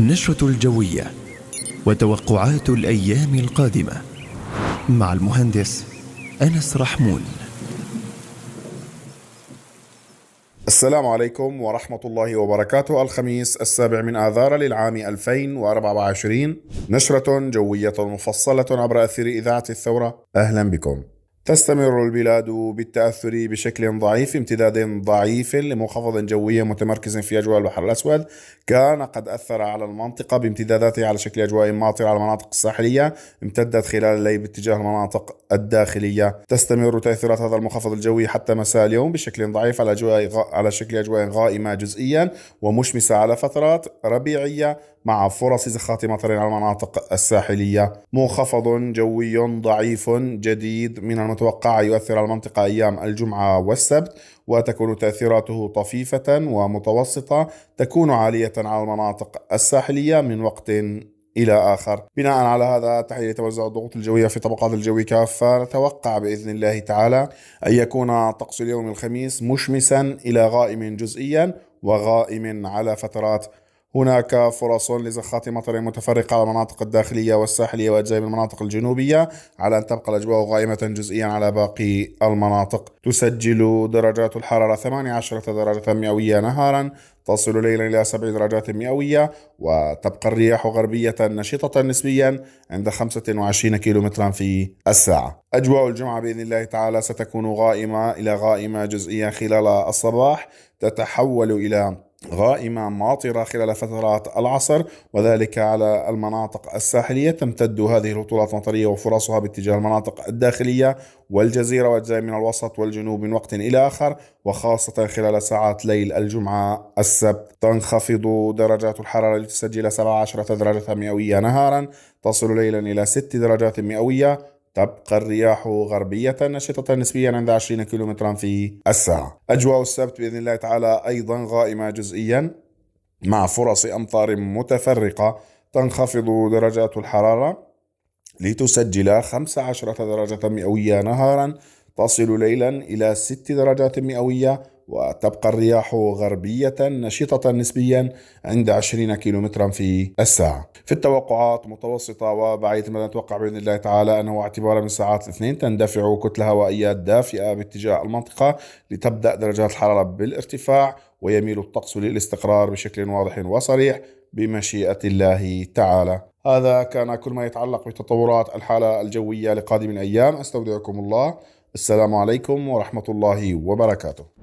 النشرة الجوية وتوقعات الأيام القادمة مع المهندس أنس رحمون السلام عليكم ورحمة الله وبركاته الخميس السابع من آذار للعام 2024 نشرة جوية مفصلة عبر أثير إذاعة الثورة أهلا بكم تستمر البلاد بالتأثر بشكل ضعيف امتداد ضعيف لمنخفض جوي متمركز في أجواء البحر الأسود كان قد أثر على المنطقة بامتداداته على شكل أجواء ماطرة على المناطق الساحلية امتدت خلال الليل باتجاه المناطق الداخلية تستمر تأثيرات هذا المنخفض الجوي حتى مساء اليوم بشكل ضعيف على أجواء غ... على شكل أجواء غائمة جزئيا ومشمسة على فترات ربيعية مع فرص زخات مطر على المناطق الساحلية منخفض جوي ضعيف جديد من متوقع يؤثر على المنطقة أيام الجمعة والسبت وتكون تأثيراته طفيفة ومتوسطة تكون عالية على المناطق الساحلية من وقت إلى آخر بناء على هذا تحليل توزع الضغوط الجوية في طبقات الجو كافة نتوقع بإذن الله تعالى أن يكون طقس اليوم الخميس مشمسا إلى غائم جزئيا وغائم على فترات هناك فرص لزخات مطر متفرقة على المناطق الداخلية والساحلية وأجزاء من المناطق الجنوبية على أن تبقى الأجواء غائمة جزئيا على باقي المناطق تسجل درجات الحرارة 18 درجة مئوية نهارا تصل ليلا إلى 7 درجات مئوية وتبقى الرياح غربية نشطة نسبيا عند 25 كيلومترا في الساعة أجواء الجمعة بإذن الله تعالى ستكون غائمة إلى غائمة جزئيا خلال الصباح تتحول إلى غائمة ماطرة خلال فترات العصر وذلك على المناطق الساحلية تمتد هذه الهطولات المطرية وفرصها باتجاه المناطق الداخلية والجزيرة وأجزاء من الوسط والجنوب من وقت إلى آخر وخاصة خلال ساعات ليل الجمعة السبت تنخفض درجات الحرارة لتسجل 17 درجة مئوية نهارا تصل ليلا إلى 6 درجات مئوية تبقى الرياح غربية نشطة نسبيا عند 20 كم في الساعة أجواء السبت بإذن الله تعالى أيضا غائمة جزئيا مع فرص أمطار متفرقة تنخفض درجات الحرارة لتسجل 15 درجة مئوية نهارا تصل ليلا إلى 6 درجات مئوية وتبقى الرياح غربية نشطة نسبيا عند 20 كم في الساعة في التوقعات متوسطة وبعيدة ما نتوقع بإذن الله تعالى أنه اعتبارا من ساعات الاثنين تندفع كتلة هوائية دافئة باتجاه المنطقة لتبدأ درجات الحرارة بالارتفاع ويميل الطقس للاستقرار بشكل واضح وصريح بمشيئة الله تعالى هذا كان كل ما يتعلق بتطورات الحالة الجوية لقادم الأيام أستودعكم الله السلام عليكم ورحمة الله وبركاته